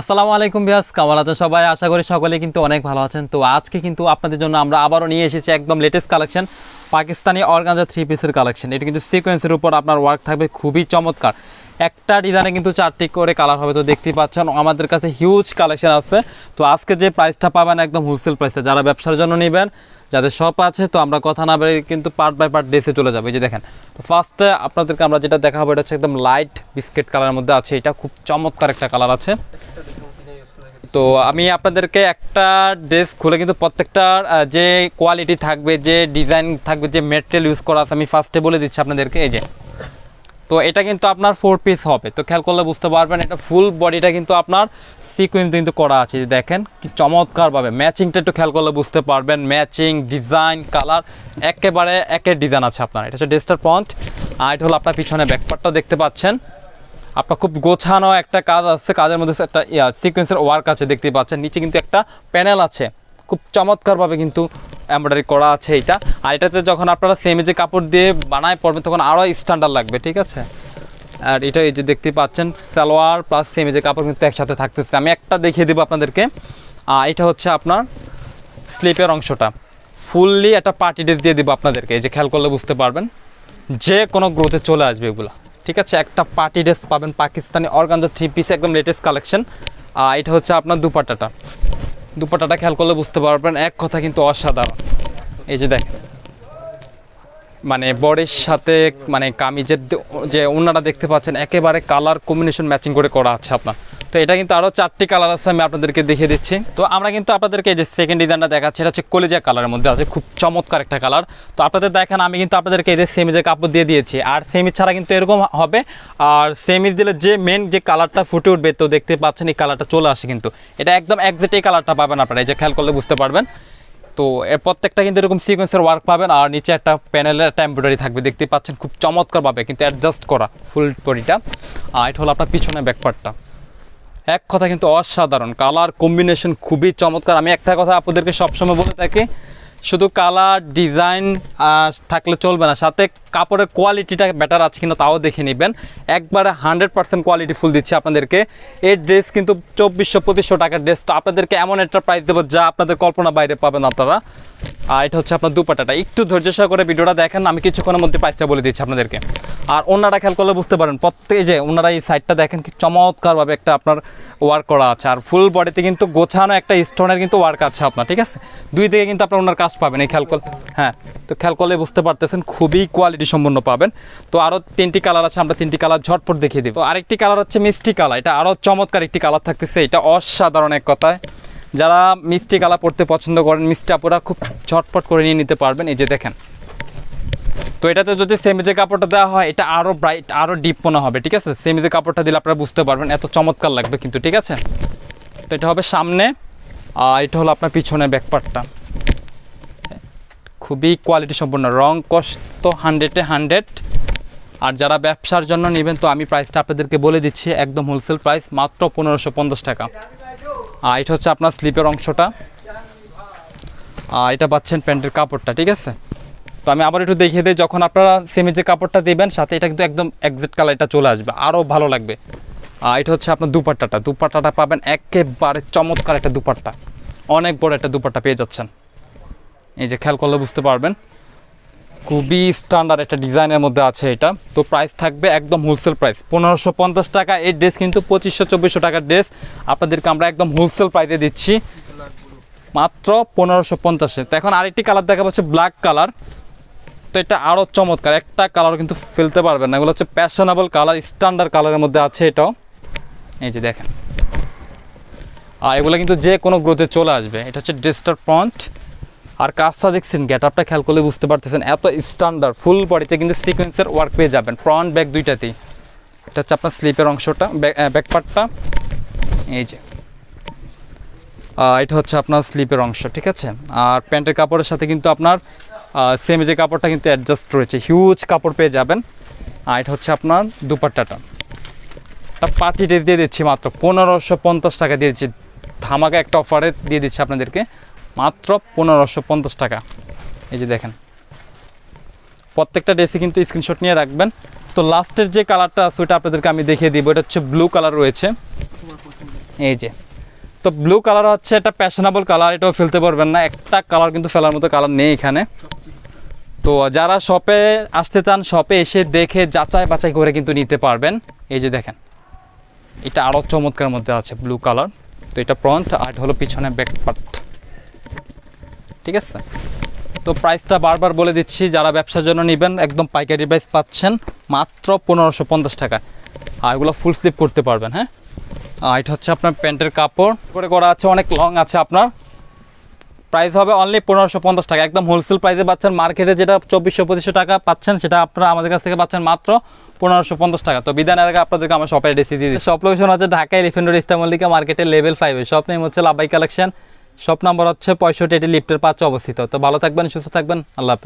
আসসালামু আলাইকুম বিহাস কামাল আছেন সবাই আশা করি সকলে কিন্তু অনেক ভালো আছেন তো আজকে কিন্তু আপনাদের জন্য আমরা আবারও নিয়ে এসেছি একদম latest collection Pakistani organza three পিসের কালেকশন এটা কিন্তু সিকোয়েন্সের উপর আপনার ওয়ার্ক থাকবে খুবই চমৎকার একটা ডিজাইনে কিন্তু চারটি করে কালার হবে তো দেখতেই পাচ্ছেন আমাদের কাছে হিউজ কালেকশন আছে তো আজকে যে প্রাইসটা পাবেন একদম হোলসেল প্রাইসে যারা ব্যবসার জন্য নেবেন যাদের শপ আছে তো আমরা কথা না বেরিয়ে কিন্তু পার্ট বাই পার্ট ড্রেসে চলে যাবে এই যে দেখেন তো ফার্স্টে আপনাদেরকে আমরা যেটা দেখাবো এটা হচ্ছে একদম লাইট বিস্কিট কালারের মধ্যে আছে এটা খুব চমৎকার একটা কালার আছে তো আমি আপনাদেরকে একটা ড্রেস খুলে কিন্তু প্রত্যেকটার যে কোয়ালিটি থাকবে যে ডিজাইন থাকবে যে মেটেরিয়াল ইউজ করা আছে আমি ফার্স্টে বলে দিচ্ছি আপনাদেরকে এই যে তো এটা কিন্তু আপনার ফোর পিস হবে তো খেয়াল করলে বুঝতে পারবেন এটা ফুল বডিটা কিন্তু আপনার সিকুয়েন্স কিন্তু করা আছে দেখেন কি চমৎকারভাবে ম্যাচিংটা একটু খেয়াল করলে বুঝতে পারবেন ম্যাচিং ডিজাইন কালার একেবারে একের ডিজাইন আছে আপনার এটা হচ্ছে ডেস্টার পন্ট আর এটা হলো আপনার পিছনে ব্যাকপারটাও দেখতে পাচ্ছেন আপনার খুব গোছানো একটা কাজ আছে কাজের মধ্যে একটা সিকুয়েন্সের ওয়ার্ক আছে দেখতে পাচ্ছেন নিচে কিন্তু একটা প্যানেল আছে খুব চমৎকারভাবে কিন্তু এমব্রয়ডারি করা আছে এটা আর এটাতে যখন আপনারা সেমে যে কাপড় দিয়ে বানায় পড়বেন তখন আরও স্ট্যান্ডার্ড লাগবে ঠিক আছে আর এটা এই যে দেখতে পাচ্ছেন সালোয়ার প্লাস সেমে যে কাপড় কিন্তু একসাথে থাকতেছে আমি একটা দেখিয়ে দেবো আপনাদেরকে আর এটা হচ্ছে আপনার স্লিপের অংশটা ফুললি একটা পার্টি ড্রেস দিয়ে দেবো আপনাদেরকে এই যে খেয়াল করলে বুঝতে পারবেন যে কোনো গ্রোথে চলে আসবে এগুলো ঠিক আছে একটা পার্টি ড্রেস পাবেন পাকিস্তানি অর্গানজা থ্রি পিস একদম লেটেস্ট কালেকশন এটা হচ্ছে আপনার দুপাট্টাটা দুপাটাটা খেয়াল করলে বুঝতে পারবেন এক কথা কিন্তু অসাধারণ এই যে দেখ মানে বরের সাথে মানে কামিজের যে ওনারা দেখতে পাচ্ছেন একেবারে কালার কম্বিনেশন ম্যাচিং করে করা আছে আপনার তো এটা কিন্তু আরও চারটি কালার আছে আমি আপনাদেরকে দেখিয়ে দিচ্ছি তো আমরা কিন্তু আপনাদেরকে যে সেকেন্ড ডিজাইনটা দেখাচ্ছি এটা হচ্ছে কলেজা কালারের মধ্যে আছে খুব চমৎকার একটা কালার তো আপনাদের দেখেন আমি কিন্তু আপনাদেরকে এই যে সেমিজের কাপড় দিয়ে দিয়েছি আর সেমি ছাড়া কিন্তু এরকম হবে আর সেমি দিলে যে মেন যে কালারটা ফুটে উঠবে তো দেখতে পাচ্ছেন এই কালারটা চলে আসে কিন্তু এটা একদম একজ্যাক্ট এই কালারটা পাবেন আপনারা এই যে খেয়াল করলে বুঝতে পারবেন তো এর প্রত্যেকটা কিন্তু এরকম সিকোয়েন্সের ওয়ার্ক পাবেন আর নিচে একটা প্যানেলের একটা এমব্রয়ডারি থাকবে দেখতে পাচ্ছেন খুব চমৎকারভাবে কিন্তু অ্যাডজাস্ট করা ফুল বডিটা আর এটা হলো আপনার পিছনে ব্যাকপার্টটা এক কথা কিন্তু অসাধারণ কালার কম্বিনেশন খুবই চমৎকার আমি একটা কথা আপনাদেরকে সবসময় বলে থাকি শুধু কালার ডিজাইন থাকলে চলবে না সাথে কাপড়ের কোয়ালিটিটা বেটার আছে কিনা তাও দেখে নেবেন একবারে হান্ড্রেড পার্সেন্ট কোয়ালিটি ফুল দিচ্ছে আপনাদেরকে এই ড্রেস কিন্তু চব্বিশশো পঁচিশশো টাকার ড্রেস তো আপনাদেরকে এমন একটা প্রাইস দেবো যা আপনাদের কল্পনা বাইরে পাবেন আপনারা আর এটা হচ্ছে আপনার দুপাটাটা একটু ধৈর্য সহকারে ভিডিওটা দেখেন আমি কিছুক্ষণের মধ্যে প্রাইসটা বলে দিচ্ছি আপনাদেরকে আর ওনারা খেয়াল করলে বুঝতে পারেন প্রত্যেকে যে ওনারা এই সাইডটা দেখেন কি চমৎকারভাবে একটা আপনার ওয়ার্ক করা আছে আর ফুল বডিতে কিন্তু গোছানো একটা স্টোনের কিন্তু ওয়ার্ক আছে আপনার ঠিক আছে দুই দিকে কিন্তু আপনার ওনার কাজ পাবেন এই খেয়াল হ্যাঁ তো খেয়াল করলে বুঝতে পারতেছেন খুবই কোয়ালিটি সম্পন্ন পাবেন তো আরও তিনটি কালার আছে আমরা তিনটি কালার ঝটপট দেখিয়ে দিব আরেকটি কালার হচ্ছে মিষ্টি কালার এটা আরও চমৎকার একটি কালার থাকতেছে এটা অসাধারণ এক কথায় যারা মিষ্টি কালার পড়তে পছন্দ করেন মিষ্টি আপুরা খুব ঝটপট করে নিয়ে নিতে পারবেন এই যে দেখেন তো এটাতে যদি সেমিজে কাপড়টা দেওয়া হয় এটা আরও ব্রাইট আরও ডিপ মনে হবে ঠিক আছে সেমিজে কাপড়টা দিলে আপনারা বুঝতে পারবেন এত চমৎকার লাগবে কিন্তু ঠিক আছে তো এটা হবে সামনে আর এটা হলো আপনার পিছনে ব্যাকপার্টটা খুবই কোয়ালিটি সম্পূর্ণ রং কষ্ট হান্ড্রেডে হান্ড্রেড আর যারা ব্যবসার জন্য নেবেন তো আমি প্রাইসটা আপনাদেরকে বলে দিচ্ছি একদম হোলসেল প্রাইস মাত্র পনেরোশো পঞ্চাশ টাকা আর এটা হচ্ছে আপনার স্লিপের অংশটা আর এটা পাচ্ছেন প্যান্টের কাপড়টা ঠিক আছে তো আমি আবার একটু দেখিয়ে দিই যখন আপনারা সেমি যে কাপড়টা দেবেন সাথে এটা কিন্তু একদম একজ্যাক্ট কালার এটা চলে আসবে আরও ভালো লাগবে আর এটা হচ্ছে আপনার দুপাট্টাটা দুপাট্টাটা পাবেন একেবারে চমৎকার একটা দুপাট্টা অনেক বড় একটা দুপাট্টা পেয়ে যাচ্ছেন এই যে খেয়াল করলে বুঝতে পারবেন খুবই স্ট্যান্ডার্ড একটা ডিজাইনের মধ্যে আছে এটা তো প্রাইস থাকবে একদম হোলসেল প্রাইস পনেরোশো পঞ্চাশ টাকা এই ড্রেস কিন্তু পঁচিশশো চব্বিশশো টাকার ড্রেস আপনাদেরকে আমরা একদম হোলসেল প্রাইসে দিচ্ছি মাত্র পনেরোশো পঞ্চাশে তো এখন আরেকটি কালার দেখা পাচ্ছে ব্ল্যাক কালার তো এটা আরও চমৎকার একটা কালার কিন্তু ফেলতে পারবেন না এগুলো হচ্ছে প্যাশনেবল কালার স্ট্যান্ডার্ড কালারের মধ্যে আছে এটাও এই যে দেখেন আর এগুলো কিন্তু যে কোনো গ্রোথে চলে আসবে এটা হচ্ছে ড্রেসটার ফ্রন্ট আর কাজটা দেখছেন গেট আপটা খেয়াল করলে বুঝতে পারতেছেন এত স্ট্যান্ডার্ড ফুল বডিতে কিন্তু সিকোয়েন্সের ওয়ার্ক পেয়ে যাবেন ফ্রন্ট ব্যাক দুইটাতেই এটা হচ্ছে আপনার স্লিপের অংশটা ব্যাক পার্টটা এই যে এটা হচ্ছে আপনার স্লিপের অংশ ঠিক আছে আর প্যান্টের কাপড়ের সাথে কিন্তু আপনার সেম যে কাপড়টা কিন্তু অ্যাডজাস্ট রয়েছে হিউজ কাপড় পেয়ে যাবেন আর এটা হচ্ছে আপনার দুপাট্টাটা একটা পার্টি দিয়ে দিচ্ছি মাত্র পনেরোশো পঞ্চাশ টাকা দিচ্ছি ধামাকা একটা অফারে দিয়ে দিচ্ছি আপনাদেরকে মাত্র পনেরোশো পঞ্চাশ টাকা এই যে দেখেন প্রত্যেকটা ড্রেসে কিন্তু স্ক্রিনশট নিয়ে রাখবেন তো লাস্টের যে কালারটা আছে ওইটা আপনাদেরকে আমি দেখিয়ে দিব এটা হচ্ছে ব্লু কালার রয়েছে এই যে তো ব্লু কালার হচ্ছে একটা প্যাশনেবল কালার এটাও ফেলতে পারবেন না একটা কালার কিন্তু ফেলার মতো কালার নেই এখানে তো যারা শপে আসতে চান শপে এসে দেখে যাচাই বাছাই করে কিন্তু নিতে পারবেন এই যে দেখেন এটা আরও চমৎকার মধ্যে আছে ব্লু কালার তো এটা প্রন্ট আর হলো পিছনে ব্যাক পার্ট ঠিক আছে তো প্রাইসটা বারবার বলে দিচ্ছি যারা ব্যবসার জন্য নেবেন একদম পাইকারি প্রাইস পাচ্ছেন মাত্র পনেরোশো পঞ্চাশ টাকা আর এগুলো ফুল স্লিপ করতে পারবেন হ্যাঁ আর এটা হচ্ছে আপনার প্যান্টের কাপড় করে করা আছে অনেক লং আছে আপনার প্রাইস হবে অনলি পনেরোশো পঞ্চাশ টাকা একদম হোলসেল প্রাইসে পাচ্ছেন মার্কেটে যেটা চব্বিশশো পঁচিশশো টাকা পাচ্ছেন সেটা আপনারা আমাদের কাছ থেকে পাচ্ছেন মাত্র পনেরোশো পঞ্চাশ টাকা তো বিধান এলাকা আপনাদেরকে আমার শপের ডিসি দিয়ে সব শপ লোকেশন আছে ঢাকায় এলিফেন্ট ইস্টামল্লিকা মার্কেটের লেভেল ফাইভে সব নেই হচ্ছে লাভাই কালেকশন শপ নাম্বার হচ্ছে পঁয়ষট্টি এটি লিফ্টের পাঁচে অবস্থিত তো ভালো থাকবেন সুস্থ থাকবেন আল্লাহ হাফিজ